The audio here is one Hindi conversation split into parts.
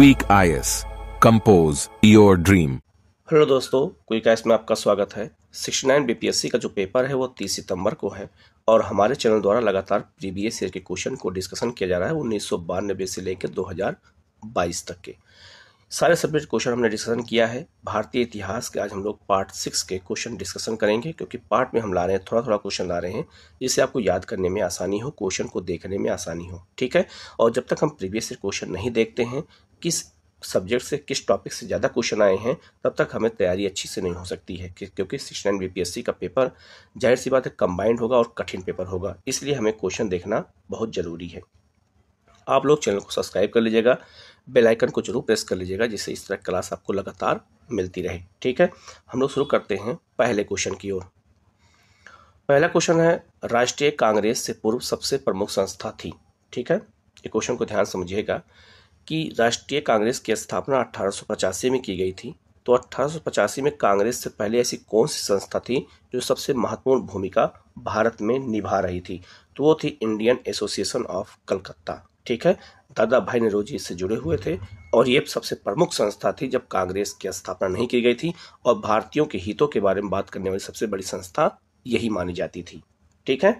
quick IS compose your dream hello दोस्तों क्विक आईएस में आपका स्वागत है 69 बीपीएससी का जो पेपर है वो 30 सितंबर को है और हमारे चैनल द्वारा लगातार प्रीवियस ईयर के क्वेश्चन को डिस्कशन किया जा रहा है उन्नीस सौ से लेकर बाईस तक के सारे सब्जेक्ट क्वेश्चन हमने डिस्कशन किया है भारतीय इतिहास के आज हम लोग पार्ट सिक्स के क्वेश्चन डिस्कशन करेंगे क्योंकि पार्ट में हम ला रहे हैं थोड़ा थोड़ा क्वेश्चन ला रहे हैं जिससे आपको याद करने में आसानी हो क्वेश्चन को देखने में आसानी हो ठीक है और जब तक हम प्रीवियस क्वेश्चन नहीं देखते हैं किस सब्जेक्ट से किस टॉपिक से ज़्यादा क्वेश्चन आए हैं तब तक हमें तैयारी अच्छी से नहीं हो सकती है क्योंकि सिक्स नाइन बी का पेपर जाहिर सी बात है कंबाइंड होगा और कठिन पेपर होगा इसलिए हमें क्वेश्चन देखना बहुत ज़रूरी है आप लोग चैनल को सब्सक्राइब कर लीजिएगा बेल आइकन को जरूर प्रेस कर लीजिएगा जिससे इस तरह क्लास आपको लगातार मिलती रहे ठीक है हम लोग शुरू करते हैं पहले क्वेश्चन की ओर पहला क्वेश्चन है राष्ट्रीय कांग्रेस से पूर्व सबसे प्रमुख संस्था थी ठीक है ये क्वेश्चन को ध्यान समझिएगा कि राष्ट्रीय कांग्रेस की स्थापना अठारह में की गई थी तो अठारह में कांग्रेस से पहले ऐसी कौन सी संस्था थी जो सबसे महत्वपूर्ण भूमिका भारत में निभा रही थी तो वो थी इंडियन एसोसिएशन ऑफ कलकत्ता ठीक है दादा भाई नरोजी इससे जुड़े हुए थे और ये सबसे प्रमुख संस्था थी जब कांग्रेस की स्थापना नहीं की गई थी और भारतीयों के हितों के बारे में बात करने वाली सबसे बड़ी संस्था यही मानी जाती थी ठीक है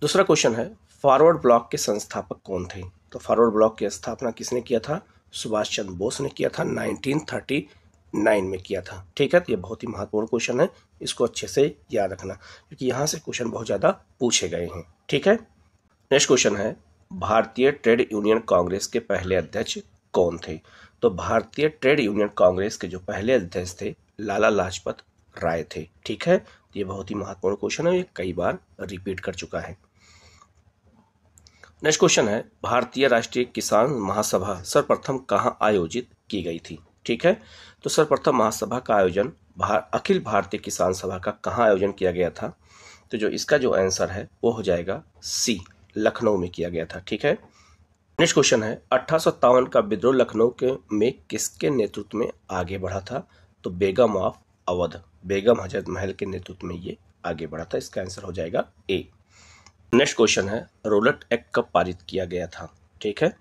दूसरा क्वेश्चन है फॉरवर्ड ब्लॉक के संस्थापक कौन थे तो फॉरवर्ड ब्लॉक की स्थापना किसने किया था सुभाष चंद्र बोस ने किया था 1939 में किया था ठीक है तो ये बहुत ही महत्वपूर्ण क्वेश्चन है इसको अच्छे से याद रखना क्योंकि यहाँ से क्वेश्चन बहुत ज़्यादा पूछे गए हैं ठीक है नेक्स्ट क्वेश्चन है भारतीय ट्रेड यूनियन कांग्रेस के पहले अध्यक्ष कौन थे तो भारतीय ट्रेड यूनियन कांग्रेस के जो पहले अध्यक्ष थे लाला लाजपत राय थे ठीक है ये बहुत ही महत्वपूर्ण क्वेश्चन है ये कई बार रिपीट कर चुका है नेक्स्ट क्वेश्चन है भारतीय राष्ट्रीय किसान महासभा सर्वप्रथम कहाँ आयोजित की गई थी ठीक है तो सर्वप्रथम महासभा का आयोजन भार, अखिल भारतीय किसान सभा का कहाँ आयोजन किया गया था तो जो इसका जो आंसर है वो हो जाएगा सी लखनऊ में किया गया था ठीक है नेक्स्ट क्वेश्चन है अठारह का विद्रोह लखनऊ के में किसके नेतृत्व में आगे बढ़ा था तो बेगम ऑफ अवध बेगम हजरत महल के नेतृत्व में ये आगे बढ़ा था इसका आंसर हो जाएगा ए नेक्स्ट क्वेश्चन है रोलट एक्ट कब पारित किया गया था ठीक है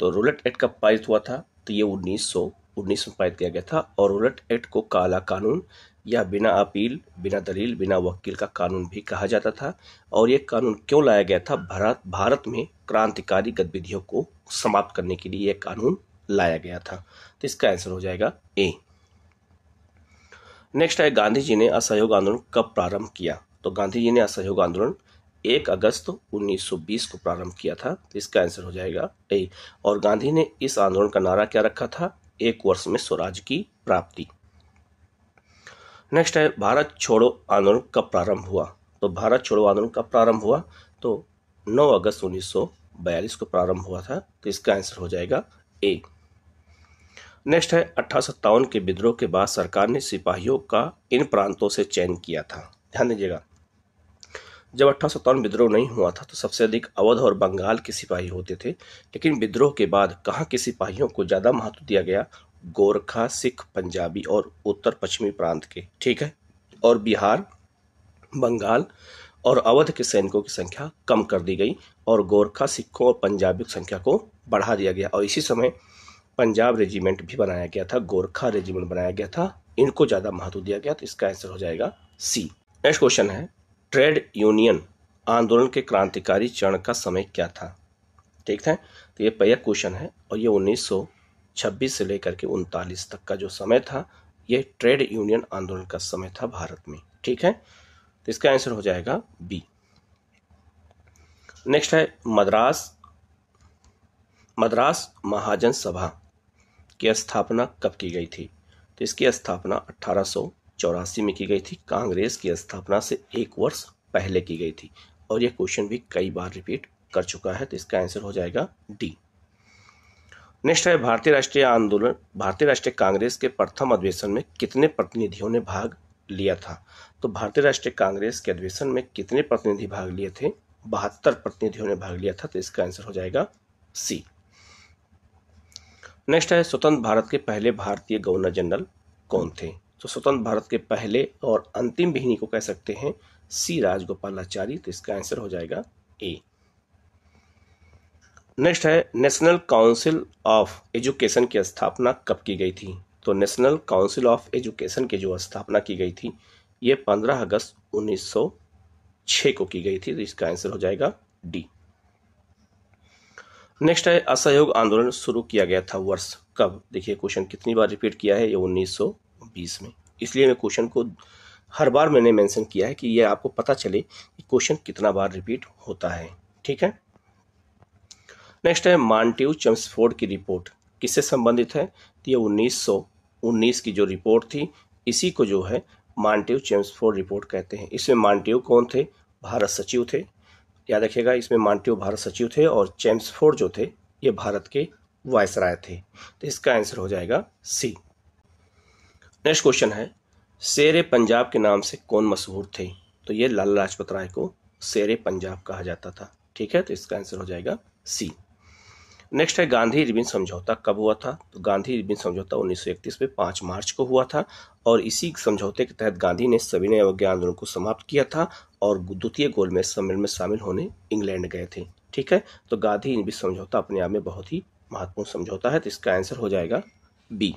तो रोलट एक्ट कब पारित हुआ था तो ये उन्नीस सौ उन्नीस में पारित किया गया था और रोलट एक्ट को काला कानून या बिना अपील बिना दलील बिना वकील का कानून भी कहा जाता था और ये कानून क्यों लाया गया था भारत भारत में क्रांतिकारी गतिविधियों को समाप्त करने के लिए यह कानून लाया गया था तो इसका आंसर हो जाएगा ए नेक्स्ट है गांधी जी ने असहयोग आंदोलन कब प्रारंभ किया तो गांधी जी ने असहयोग आंदोलन एक अगस्त 1920 को प्रारंभ किया था तो इसका आंसर हो जाएगा ए और गांधी ने इस आंदोलन का नारा क्या रखा था एक वर्ष में स्वराज की प्राप्ति नेक्स्ट है भारत छोड़ो आंदोलन कब प्रारंभ हुआ तो भारत छोड़ो आंदोलन कब प्रारंभ हुआ तो 9 अगस्त 1942 को प्रारंभ हुआ था तो इसका आंसर हो जाएगा ए नेक्स्ट है अठारह के विद्रोह के बाद सरकार ने सिपाहियों का इन प्रांतों से चयन किया था ध्यान दीजिएगा जब सौ विद्रोह नहीं हुआ था तो सबसे अधिक अवध और बंगाल के सिपाही होते थे लेकिन विद्रोह के बाद कहाँ के सिपाहियों को ज़्यादा महत्व दिया गया गोरखा सिख पंजाबी और उत्तर पश्चिमी प्रांत के ठीक है और बिहार बंगाल और अवध के सैनिकों की संख्या कम कर दी गई और गोरखा सिखों और पंजाबी की संख्या को बढ़ा दिया गया और इसी समय पंजाब रेजिमेंट भी बनाया गया था गोरखा रेजिमेंट बनाया गया था इनको ज़्यादा महत्व दिया गया तो इसका आंसर हो जाएगा सी नेक्स्ट क्वेश्चन है ट्रेड यूनियन आंदोलन के क्रांतिकारी चरण का समय क्या था ठीक है तो ये पहला क्वेश्चन है और ये 1926 से लेकर के उनतालीस तक का जो समय था ये ट्रेड यूनियन आंदोलन का समय था भारत में ठीक है तो इसका आंसर हो जाएगा बी नेक्स्ट है मद्रास मद्रास महाजन सभा की स्थापना कब की गई थी तो इसकी स्थापना अठारह चौरासी में की गई थी कांग्रेस की स्थापना से एक वर्ष पहले की गई थी और यह क्वेश्चन भी कई बार रिपीट कर चुका है तो इसका आंसर हो जाएगा डी नेक्स्ट है भारतीय राष्ट्रीय आंदोलन भारतीय राष्ट्रीय कांग्रेस के प्रथम अधिवेशन में कितने प्रतिनिधियों ने भाग लिया था तो भारतीय राष्ट्रीय कांग्रेस के अधिवेशन में कितने प्रतिनिधि भाग लिए थे बहत्तर प्रतिनिधियों ने भाग लिया था तो इसका आंसर हो जाएगा सी नेक्स्ट है स्वतंत्र भारत के पहले भारतीय गवर्नर जनरल कौन थे तो स्वतंत्र भारत के पहले और अंतिम भी को कह सकते हैं सी राजगोपालाचारी तो इसका आंसर हो जाएगा ए नेक्स्ट है नेशनल काउंसिल ऑफ एजुकेशन की स्थापना कब की गई थी तो नेशनल काउंसिल ऑफ एजुकेशन की जो स्थापना की गई थी ये 15 अगस्त 1906 को की गई थी तो इसका आंसर हो जाएगा डी नेक्स्ट है असहयोग आंदोलन शुरू किया गया था वर्ष कब देखिए क्वेश्चन कितनी बार रिपीट किया है ये बीस में इसलिए मैं क्वेश्चन को हर बार मैंने मेंशन किया है कि ये आपको पता चले कि क्वेश्चन कितना बार रिपीट होता है ठीक है नेक्स्ट है मांटिव चम्सफोर्ड की रिपोर्ट किससे संबंधित है तो ये उन्नीस की जो रिपोर्ट थी इसी को जो है मांटिव चम्सफोर्ड रिपोर्ट कहते हैं इसमें मांटिव कौन थे भारत सचिव थे याद रखिएगा इसमें मांटिव भारत सचिव थे और चेम्सफोर्ड जो थे ये भारत के वायसराय थे तो इसका आंसर हो जाएगा सी नेक्स्ट क्वेश्चन है शेर पंजाब के नाम से कौन मशहूर थे तो ये लाला लाजपत राय को शेर पंजाब कहा जाता था ठीक है तो इसका आंसर हो जाएगा सी नेक्स्ट है गांधी रिबिन समझौता कब हुआ था तो गांधी रिबिन समझौता 1931 में 5 मार्च को हुआ था और इसी समझौते के तहत गांधी ने सविनय अवज्ञा आंदोलन को समाप्त किया था और द्वितीय गोलमेज सम्मेलन में शामिल होने इंग्लैंड गए थे ठीक है तो गांधी रिबिन समझौता अपने आप में बहुत ही महत्वपूर्ण समझौता है तो इसका आंसर हो जाएगा बी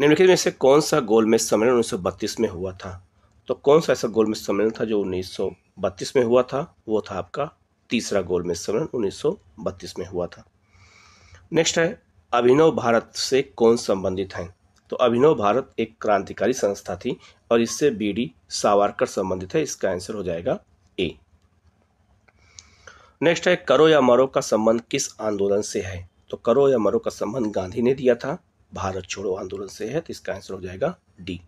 निम्नलिखित में से कौन सा गोलमेज सम्मेलन उन्नीस में हुआ था तो कौन सा ऐसा गोलमेज सम्मेलन था जो उन्नीस में हुआ था वो था आपका तीसरा गोलमेज सम्मेलन उन्नीस में हुआ था नेक्स्ट है अभिनव भारत से कौन संबंधित हैं तो अभिनव भारत एक क्रांतिकारी संस्था थी और इससे बी डी सावरकर संबंधित है इसका आंसर हो जाएगा ए नेक्स्ट है करो या मरो का संबंध किस आंदोलन से है तो करो या मरो का संबंध गांधी ने दिया था भारत छोड़ो आंदोलन से है तो इसका आंसर हो जाएगा डी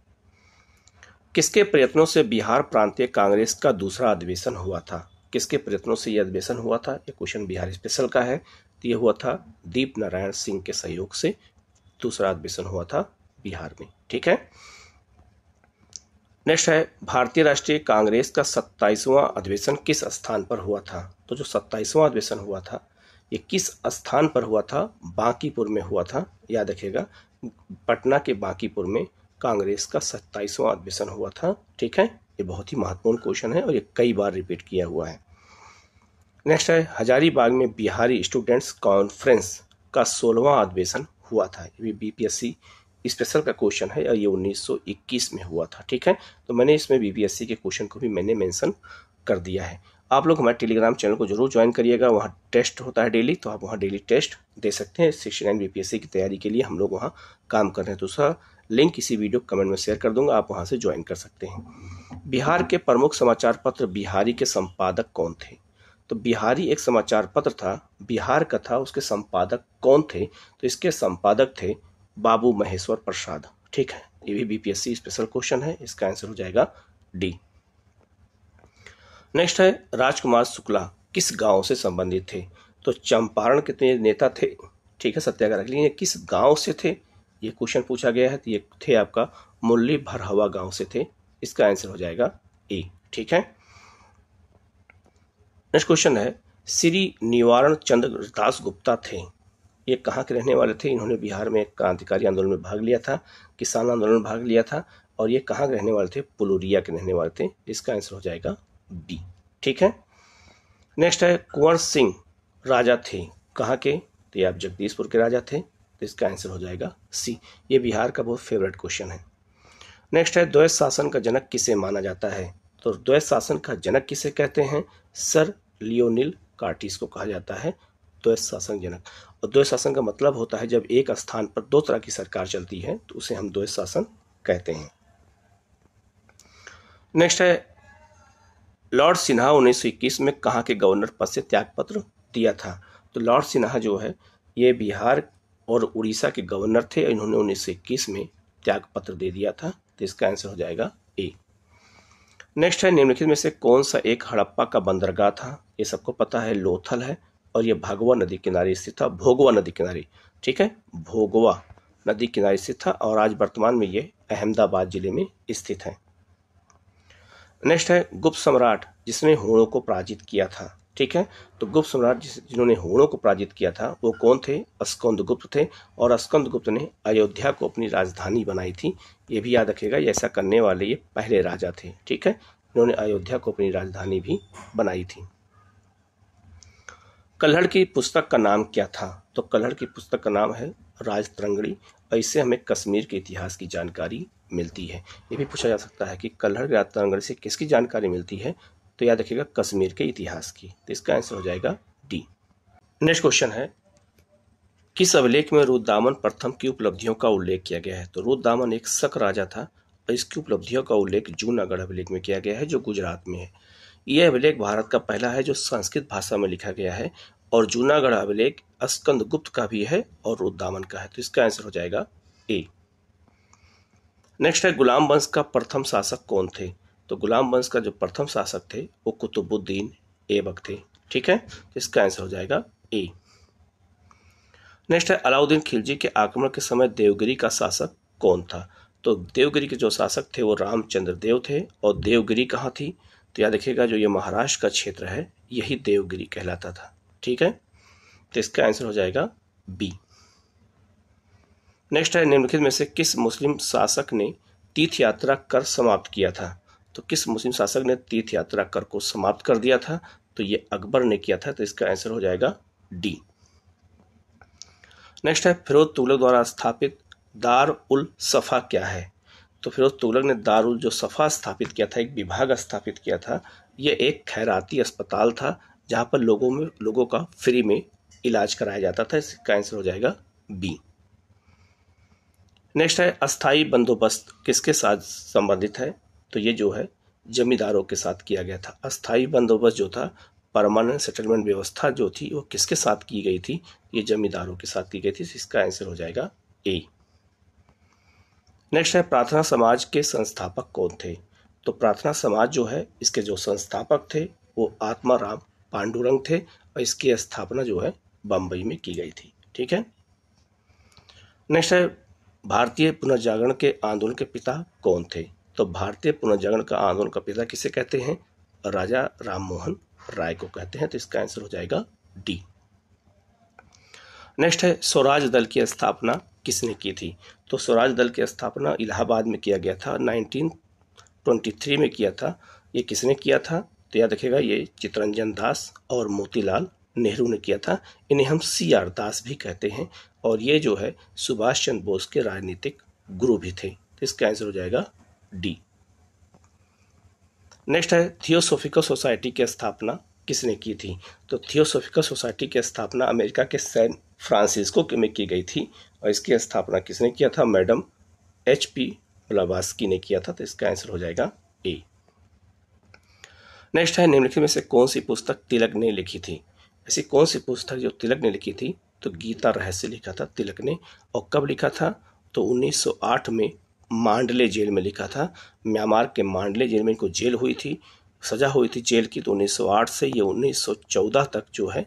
किसके प्रयत्नों से बिहार प्रांतीय कांग्रेस का दूसरा अधिवेशन हुआ था किसके प्रयत्नों से यह अधिवेशन हुआ था यह क्वेश्चन बिहार स्पेशल का है तो यह हुआ था दीप नारायण सिंह के सहयोग से दूसरा अधिवेशन हुआ था बिहार में ठीक है नेक्स्ट है भारतीय राष्ट्रीय कांग्रेस का सत्ताईसवां अधिवेशन किस स्थान पर हुआ था तो जो सत्ताईसवां अधिवेशन हुआ था ये किस स्थान पर हुआ था बांकीपुर में हुआ था याद रखिएगा पटना के बांकीपुर में कांग्रेस का सत्ताईसवां अधिवेशन हुआ था ठीक है ये बहुत ही महत्वपूर्ण क्वेश्चन है और ये कई बार रिपीट किया हुआ है नेक्स्ट है हजारीबाग में बिहारी स्टूडेंट्स कॉन्फ्रेंस का सोलहवां अधिवेशन हुआ था ये बीपीएससी स्पेशल का क्वेश्चन है और ये 1921 में हुआ था ठीक है तो मैंने इसमें बीपीएससी के क्वेश्चन को भी मैंने मेंशन कर दिया है आप लोग हमारे टेलीग्राम चैनल को जरूर ज्वाइन करिएगा वहाँ टेस्ट होता है डेली तो आप वहाँ डेली टेस्ट दे सकते हैं सिक्सटी नाइन की तैयारी के लिए हम लोग वहाँ काम कर रहे हैं दूसरा तो लिंक इसी वीडियो कमेंट में शेयर कर दूंगा आप वहाँ से ज्वाइन कर सकते हैं बिहार के प्रमुख समाचार पत्र बिहारी के संपादक कौन थे तो बिहारी एक समाचार पत्र था बिहार का था उसके संपादक कौन थे तो इसके संपादक थे बाबू महेश्वर प्रसाद ठीक है ये भी बीपीएससी स्पेशल क्वेश्चन है इसका आंसर हो जाएगा डी नेक्स्ट है राजकुमार शुक्ला किस गांव से संबंधित थे तो चंपारण कितने नेता थे ठीक है सत्याग्रह लिए किस गांव से थे ये क्वेश्चन पूछा गया है तो ये थे आपका मुरली भरहवा गांव से थे इसका आंसर हो जाएगा ए ठीक है नेक्स्ट क्वेश्चन है श्री निवारण चंद्र दास गुप्ता थे ये कहाँ के रहने वाले थे इन्होंने बिहार में क्रांतिकारी आंदोलन में भाग लिया था किसान आंदोलन में भाग लिया था और ये कहाँ के रहने वाले थे पुलुरिया के रहने वाले थे इसका आंसर हो जाएगा बी ठीक है नेक्स्ट है कुंवर सिंह राजा थे कहाँ के तो ये आप जगदीशपुर के राजा थे तो इसका आंसर हो जाएगा सी ये बिहार का बहुत फेवरेट क्वेश्चन है नेक्स्ट है द्वैत शासन का जनक किसे माना जाता है तो द्वैत शासन का जनक किसे कहते हैं सर लियोनिल कार्टिस को कहा जाता है अद्वैत शासन जनक अद्वैत शासन का मतलब होता है जब एक स्थान पर दो तरह की सरकार चलती है तो उसे हम द्वैत शासन कहते हैं नेक्स्ट है लॉर्ड सिन्हा उन्नीस में कहाँ के गवर्नर पद से त्यागपत्र दिया था तो लॉर्ड सिन्हा जो है ये बिहार और उड़ीसा के गवर्नर थे इन्होंने उन्नीस में त्यागपत्र दे दिया था तो इसका आंसर हो जाएगा ए नेक्स्ट है निम्नलिखित में से कौन सा एक हड़प्पा का बंदरगाह था ये सबको पता है लोथल है और ये भागवा नदी किनारे स्थित था भोगवा नदी किनारे ठीक है भोगवा नदी किनारे स्थित था और आज वर्तमान में ये अहमदाबाद जिले में स्थित है नेक्स्ट है गुप्त सम्राट जिसने होड़ों को पराजित किया था ठीक है तो गुप्त सम्राट जिस जिन्होंने होड़ों को पराजित किया था वो कौन थे अस्कंद गुप्त थे और अस्कंद गुप्त ने अयोध्या को अपनी राजधानी बनाई थी ये भी याद रखेगा ये ऐसा करने वाले ये पहले राजा थे ठीक है इन्होंने अयोध्या को अपनी राजधानी भी बनाई थी कल्हड़ की पुस्तक का नाम क्या था तो कल्हड़ की पुस्तक का नाम है राज तरंगड़ी ऐसे हमें कश्मीर के इतिहास की जानकारी मिलती है ये भी पूछा जा सकता है कि कल्हड़ राज तरंगड़ी से किसकी जानकारी मिलती है तो याद रखिएगा कश्मीर के इतिहास की तो इसका आंसर हो जाएगा डी नेक्स्ट क्वेश्चन है किस अभिलेख में रुद्रामन प्रथम की उपलब्धियों का उल्लेख किया गया है तो रुद्रामन एक शक राजा था और इसकी उपलब्धियों का उल्लेख जूनागढ़ अभिलेख में किया गया है जो गुजरात में है यह अभिलेख भारत का पहला है जो संस्कृत भाषा में लिखा गया है और जूनागढ़ अभिलेख अस्कंद गुप्त का भी है और उद्दामन का है तो इसका आंसर हो जाएगा ए नेक्स्ट है गुलाम वंश का प्रथम शासक कौन थे तो गुलाम वंश का जो प्रथम शासक थे वो कुतुबुद्दीन एबक थे ठीक है तो इसका आंसर हो जाएगा ए नेक्स्ट है अलाउद्दीन खिलजी के आक्रमण के समय देवगिरी का शासक कौन था तो देवगिरी के जो शासक थे वो रामचंद्र देव थे और देवगिरी कहाँ थी तो याद रखिएगा जो ये महाराष्ट्र का क्षेत्र है यही देवगिरी कहलाता था ठीक है तो इसका आंसर हो जाएगा बी नेक्स्ट है निम्नलिखित में से किस मुस्लिम शासक ने तीर्थ यात्रा कर समाप्त किया था तो किस मुस्लिम शासक ने तीर्थ यात्रा कर को समाप्त कर दिया था तो ये अकबर ने किया था तो इसका आंसर हो जाएगा डी नेक्स्ट है फिरोज तुगलक द्वारा स्थापित दार उल सफ़ा क्या है तो फिरोज तुगलक ने दारुल जो सफ़ा स्थापित किया था एक विभाग स्थापित किया था यह एक खैराती अस्पताल था जहाँ पर लोगों में लोगों का फ्री में इलाज कराया जाता था इसका आंसर हो जाएगा बी नेक्स्ट है अस्थाई बंदोबस्त किसके साथ संबंधित है तो ये जो है जमींदारों के साथ किया गया था अस्थाई बंदोबस्त जो था परमानेंट सेटलमेंट व्यवस्था जो थी वो किसके साथ की गई थी ये जमींदारों के साथ की गई थी इसका आंसर हो जाएगा ए नेक्स्ट है प्रार्थना समाज के संस्थापक कौन थे तो प्रार्थना समाज जो है इसके जो संस्थापक थे वो आत्मा राम पांडुरंग थे और इसकी स्थापना जो है बम्बई में की गई थी ठीक है नेक्स्ट है भारतीय पुनर्जागरण के आंदोलन के पिता कौन थे तो भारतीय पुनर्जागरण का आंदोलन का पिता किसे कहते हैं राजा राममोहन राय को कहते हैं तो इसका आंसर हो जाएगा डी नेक्स्ट है स्वराज दल की स्थापना किसने की थी तो स्वराज दल की स्थापना इलाहाबाद में किया गया था 1923 में किया था ये किसने किया था तो याद रखेगा ये चितरंजन दास और मोतीलाल नेहरू ने किया था इन्हें हम सी आर दास भी कहते हैं और ये जो है सुभाष चंद्र बोस के राजनीतिक गुरु भी थे तो इसका आंसर हो जाएगा डी नेक्स्ट है थियोसोफिकल सोसाइटी की स्थापना किसने की थी तो थियोसोफिकल सोसाइटी की स्थापना अमेरिका के सैन फ्रांसिस्को में की गई थी और इसकी स्थापना किसने किया था मैडम एच पी ब्लावास्की ने किया था तो इसका आंसर हो जाएगा ए नेक्स्ट है निम्नलिखित में से कौन सी पुस्तक तिलक ने लिखी थी ऐसी कौन सी पुस्तक जो तिलक ने लिखी थी तो गीता रहस्य लिखा था तिलक ने और कब लिखा था तो 1908 में मांडले जेल में लिखा था म्यांमार के मांडले जेल में इनको जेल हुई थी सजा हुई थी जेल की तो 1908 से ये 1914 तक जो है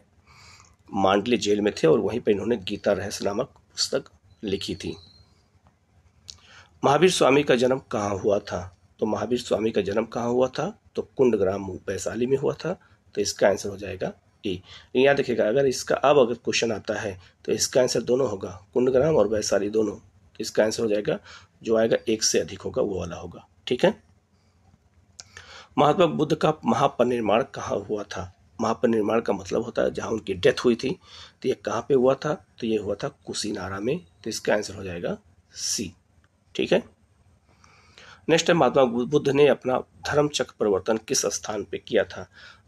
मांडले जेल में थे और वहीं पर इन्होंने गीता रहस्य नामक पुस्तक लिखी थी महावीर स्वामी का जन्म कहाँ हुआ था तो महावीर स्वामी का जन्म कहाँ हुआ था तो कुंड ग्राम वैशाली में हुआ था तो इसका आंसर हो जाएगा ए यहाँ देखिएगा अगर इसका अब अगर क्वेश्चन आता है तो इसका आंसर दोनों होगा कुंड ग्राम और वैशाली दोनों तो इसका आंसर हो जाएगा जो आएगा एक से अधिक होगा वो वाला होगा ठीक है महात्मा बुद्ध का महापनिर्माण कहाँ हुआ था महापनिर्माण का मतलब होता है जहाँ उनकी डेथ हुई थी तो ये कहाँ पे हुआ था तो ये हुआ था कुशीनारा में तो इसका आंसर हो जाएगा सी ठीक है नेक्स्ट है महात्मा बुद्ध ने अपना धर्मचक्र प्रवर्तन किस स्थान पे किया था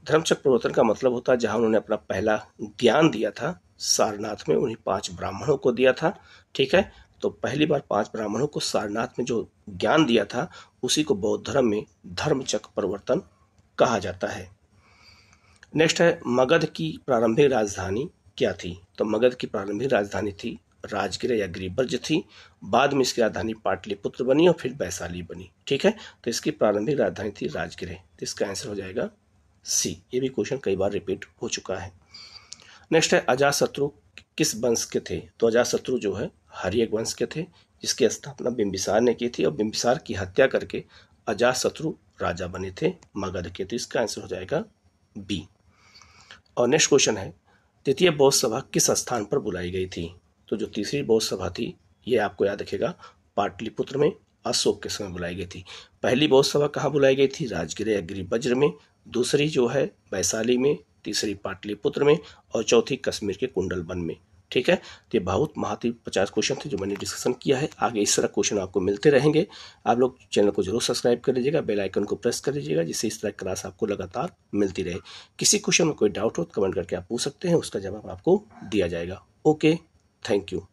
धर्मचक्र प्रवर्तन का मतलब होता है जहाँ उन्होंने अपना पहला ज्ञान दिया था सारनाथ में उन्हीं पांच ब्राह्मणों को दिया था ठीक है तो पहली बार पांच ब्राह्मणों को सारनाथ में जो ज्ञान दिया था उसी को बौद्ध धर्म में धर्मचक परिवर्तन कहा जाता है नेक्स्ट है मगध की प्रारंभिक राजधानी क्या थी तो मगध की प्रारंभिक राजधानी थी राजगिर या गिरिब्रज थी बाद में इसकी राजधानी पाटलिपुत्र बनी और फिर वैशाली बनी ठीक है तो इसकी प्रारंभिक राजधानी थी राजगिर तो इसका आंसर हो जाएगा सी ये भी क्वेश्चन कई बार रिपीट हो चुका है नेक्स्ट है अजाशत्रु किस वंश के थे तो अजाशत्रु जो है हरियक वंश के थे जिसकी स्थापना बिम्बिसार ने की थी और बिम्बिसार की हत्या करके अजा शत्रु राजा बने थे मगध के तो इसका आंसर हो जाएगा बी और नेक्स्ट क्वेश्चन है तृतीय बौद्ध सभा किस स्थान पर बुलाई गई थी तो जो तीसरी बौद्ध सभा थी ये आपको याद रखेगा पाटलिपुत्र में अशोक के समय बुलाई गई थी पहली बौद्ध सभा कहाँ बुलाई गई थी राजगिरे अग्री में दूसरी जो है वैशाली में तीसरी पाटलिपुत्र में और चौथी कश्मीर के कुंडल वन में ठीक है तो ये बहुत महत्व पचास क्वेश्चन थे जो मैंने डिस्कशन किया है आगे इस तरह क्वेश्चन आपको मिलते रहेंगे आप लोग चैनल को जरूर सब्सक्राइब कर लीजिएगा बेल आइकन को प्रेस कर लीजिएगा जिससे इस तरह क्लास आपको लगातार मिलती रहे किसी क्वेश्चन में कोई डाउट हो तो कमेंट करके आप पूछ सकते हैं उसका जवाब आपको दिया जाएगा ओके थैंक यू